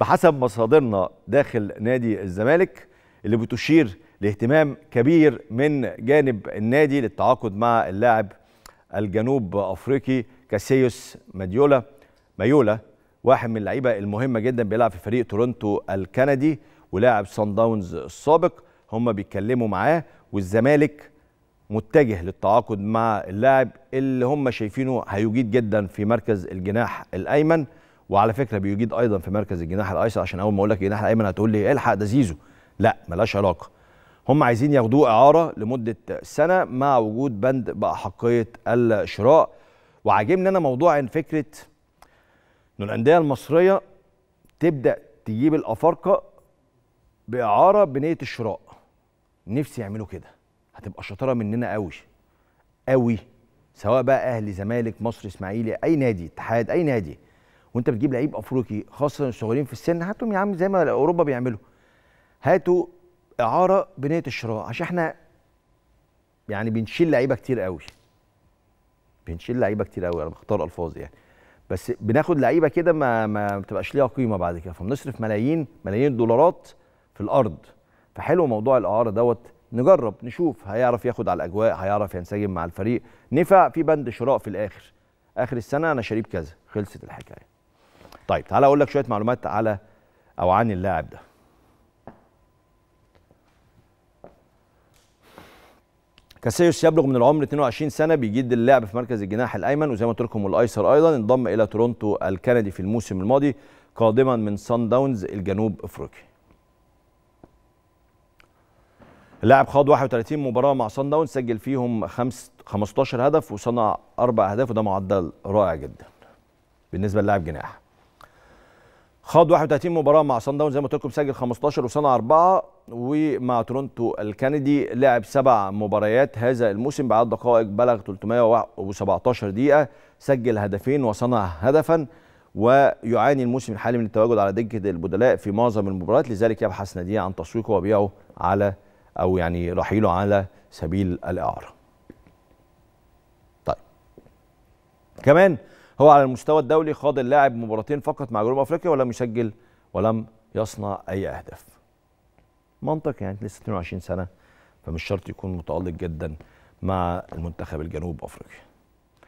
بحسب مصادرنا داخل نادي الزمالك اللي بتشير لاهتمام كبير من جانب النادي للتعاقد مع اللاعب الجنوب افريقي كاسيوس ماديولا مايولا واحد من اللعيبه المهمه جدا بيلعب في فريق تورونتو الكندي ولاعب صن داونز السابق هم بيتكلموا معاه والزمالك متجه للتعاقد مع اللاعب اللي هم شايفينه هيجيد جدا في مركز الجناح الايمن وعلى فكره بيجيد ايضا في مركز الجناح الايسر عشان اول ما اقول لك الجناح الايمن هتقول لي الحق ده زيزو لا ملاش علاقه هم عايزين ياخدوه اعاره لمده سنه مع وجود بند باحقيه الشراء وعاجبني انا موضوع ان فكره ان الانديه المصريه تبدا تجيب الافارقه باعاره بنيه الشراء نفسي يعملوا كده هتبقى شطاره مننا قوي قوي سواء بقى اهلي زمالك مصر اسماعيلي اي نادي اتحاد اي نادي وانت بتجيب لعيب افريقي خاصه الصغيرين في السن هاتهم يا عم زي ما اوروبا بيعملوا هاتوا اعاره بنيه الشراء عشان احنا يعني بنشيل لعيبه كتير قوي بنشيل لعيبه كتير قوي انا بختار الفاظ يعني بس بناخد لعيبه كده ما ما بتبقاش ليها قيمه بعد كده فبنصرف ملايين ملايين الدولارات في الارض فحلو موضوع الاعاره دوت نجرب نشوف هيعرف ياخد على الاجواء هيعرف ينسجم مع الفريق نفع في بند شراء في الاخر اخر السنه انا شريب كذا خلصت الحكايه طيب تعالى اقول لك شويه معلومات على او عن اللاعب ده كاسيوس يبلغ من العمر 22 سنه بيجد اللعب في مركز الجناح الايمن وزي ما قلت لكم الايسر ايضا انضم الى تورونتو الكندي في الموسم الماضي قادما من سان داونز الجنوب افريقي اللاعب خاض 31 مباراه مع سان داونز سجل فيهم 15 هدف وصنع اربع اهداف وده معدل رائع جدا بالنسبه للاعب جناح خاض 31 مباراه مع صن داونز زي ما قلت لكم سجل 15 وصنع اربعه ومع تورونتو الكندي لعب سبع مباريات هذا الموسم بعد دقائق بلغ 317 دقيقه سجل هدفين وصنع هدفا ويعاني الموسم الحالي من التواجد على دكه البدلاء في معظم المباريات لذلك يبحث ناديه عن تسويقه وبيعه على او يعني رحيله على سبيل الاعاره. طيب كمان هو على المستوى الدولي خاض اللاعب مباراتين فقط مع جنوب افريقيا ولم يسجل ولم يصنع اي اهداف منطق يعني لسه 22 سنه فمش شرط يكون متالق جدا مع المنتخب الجنوب افريقي